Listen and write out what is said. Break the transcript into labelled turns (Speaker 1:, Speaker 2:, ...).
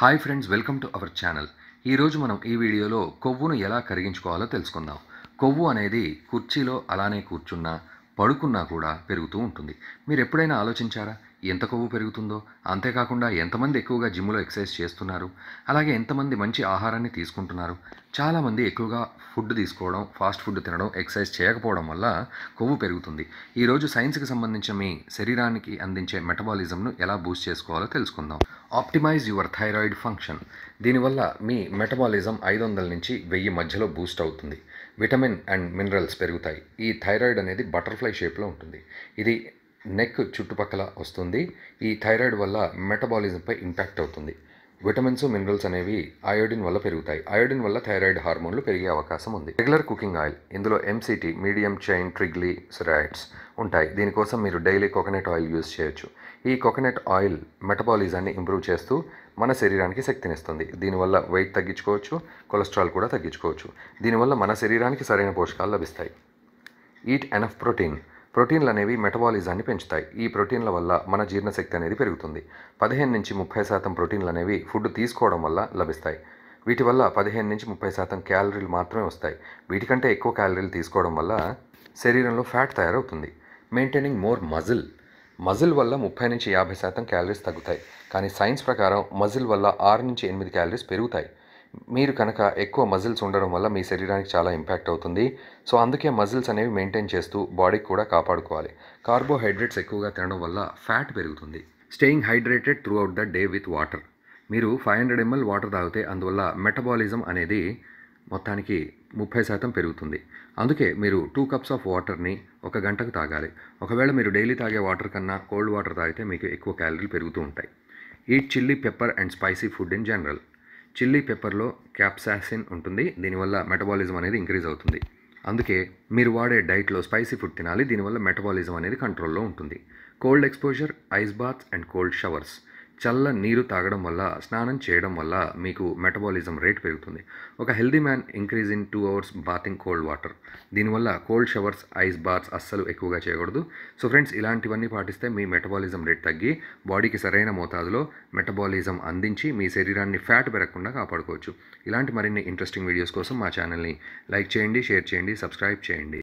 Speaker 1: hi friends welcome to our channel ఈరోజు మనం ఈ వీడియోలో కొవ్వును ఎలా కరిగించుకోవాలో తెలుసుకుందాం కొవ్వు అనేది కుర్చీలో అలానే కూర్చున్నా పడుకున్నా కూడా పెరుగుతూ ఉంటుంది మీరు ఎప్పుడైనా ఆలోచించారా ఎంత కొవ్వు పెరుగుతుందో అంతేకాకుండా ఎంతమంది ఎక్కువగా జిమ్లో ఎక్సర్సైజ్ చేస్తున్నారు అలాగే ఎంతమంది మంచి ఆహారాన్ని తీసుకుంటున్నారు చాలామంది ఎక్కువగా ఫుడ్ తీసుకోవడం ఫాస్ట్ ఫుడ్ తినడం ఎక్సర్సైజ్ చేయకపోవడం వల్ల కొవ్వు పెరుగుతుంది ఈరోజు సైన్స్కి సంబంధించిన మీ శరీరానికి అందించే మెటబాలిజంను ఎలా బూస్ట్ చేసుకోవాలో తెలుసుకుందాం ఆప్టిమైజ్ యువర్ థైరాయిడ్ ఫంక్షన్ దీనివల్ల మీ మెటబాలిజం ఐదు వందల నుంచి వెయ్యి మధ్యలో బూస్ట్ అవుతుంది విటమిన్ అండ్ మినరల్స్ పెరుగుతాయి ఈ థైరాయిడ్ అనేది బటర్ఫ్లై షేప్లో ఉంటుంది ఇది నెక్ చుట్టుపక్కల వస్తుంది ఈ థైరాయిడ్ వల్ల మెటబాలిజంపై ఇంపాక్ట్ అవుతుంది విటమిన్స్ మినరల్స్ అనేవి అయోడిన్ వల్ల పెరుగుతాయి అయోడిన్ వల్ల థైరాయిడ్ హార్మోన్లు పెరిగే అవకాశం ఉంది రెగ్యులర్ కుకింగ్ ఆయిల్ ఇందులో MCT medium chain triglycerides ఉంటాయి దీనికోసం మీరు డైలీ కోకోనట్ ఆయిల్ యూజ్ చేయొచ్చు ఈ కోకోనట్ ఆయిల్ మెటబాలిజాన్ని ఇంప్రూవ్ చేస్తూ మన శరీరానికి శక్తినిస్తుంది దీనివల్ల వెయిట్ తగ్గించుకోవచ్చు కొలెస్ట్రాల్ కూడా తగ్గించుకోవచ్చు దీనివల్ల మన శరీరానికి సరైన పోషకాలు లభిస్తాయి ఈట్ ఎనఫ్ ప్రోటీన్ ప్రోటీన్లు అనేవి మెటబాలిజాన్ని పెంచుతాయి ఈ ప్రోటీన్ల వల్ల మన జీర్ణశక్తి అనేది పెరుగుతుంది పదిహేను నుంచి ముప్పై శాతం ప్రోటీన్లు అనేవి ఫుడ్ తీసుకోవడం వల్ల లభిస్తాయి వీటి వల్ల పదిహేను నుంచి ముప్పై శాతం క్యాలరీలు మాత్రమే వస్తాయి వీటికంటే ఎక్కువ క్యాలరీలు తీసుకోవడం వల్ల శరీరంలో ఫ్యాట్ తయారవుతుంది మెయింటైనింగ్ మోర్ మజిల్ మజిల్ వల్ల ముప్పై నుంచి యాభై శాతం క్యాలరీస్ తగ్గుతాయి కానీ సైన్స్ ప్రకారం మజిల్ వల్ల ఆరు నుంచి ఎనిమిది క్యాలరీస్ పెరుగుతాయి మీరు కనుక ఎక్కువ మజిల్స్ ఉండడం వల్ల మీ శరీరానికి చాలా ఇంపాక్ట్ అవుతుంది సో అందుకే మజిల్స్ అనేవి మెయింటైన్ చేస్తూ బాడీకి కూడా కాపాడుకోవాలి కార్బోహైడ్రేట్స్ ఎక్కువగా తినడం వల్ల ఫ్యాట్ పెరుగుతుంది staying hydrated throughout the day with water మీరు ఫైవ్ హండ్రెడ్ ఎంఎల్ వాటర్ తాగితే అందువల్ల మెటబాలిజం అనేది మొత్తానికి ముప్పై శాతం పెరుగుతుంది అందుకే మీరు టూ కప్స్ ఆఫ్ వాటర్ని ఒక గంటకు తాగాలి ఒకవేళ మీరు డైలీ తాగే వాటర్ కన్నా కోల్డ్ వాటర్ తాగితే మీకు ఎక్కువ క్యాలరీలు పెరుగుతూ ఉంటాయి eat chilli pepper and spicy food in general chilli పెప్పర్లో క్యాప్సాసిన్ ఉంటుంది దీనివల్ల మెటబాలిజం అనేది ఇంక్రీజ్ అవుతుంది అందుకే మీరు వాడే డైట్లో స్పైసీ ఫుడ్ తినాలి దీనివల్ల మెటబాలిజం అనేది కంట్రోల్లో ఉంటుంది cold exposure ice baths and cold showers చల్ల నీరు తాగడం వల్ల స్నానం చేయడం వల్ల మీకు మెటబాలిజం రేట్ పెరుగుతుంది ఒక healthy man increase in two hours bathing cold water దీనివల్ల కోల్డ్ షవర్స్ ఐస్ బాత్స్ అస్సలు ఎక్కువగా చేయకూడదు సో ఫ్రెండ్స్ ఇలాంటివన్నీ పాటిస్తే మీ మెటబాలిజం రేట్ తగ్గి బాడీకి సరైన మోతాదులో మెటబాలిజం అందించి మీ శరీరాన్ని ఫ్యాట్ పెరగకుండా కాపాడుకోవచ్చు ఇలాంటి మరిన్ని ఇంట్రెస్టింగ్ వీడియోస్ కోసం మా ఛానల్ని లైక్ చేయండి షేర్ చేయండి సబ్స్క్రైబ్ చేయండి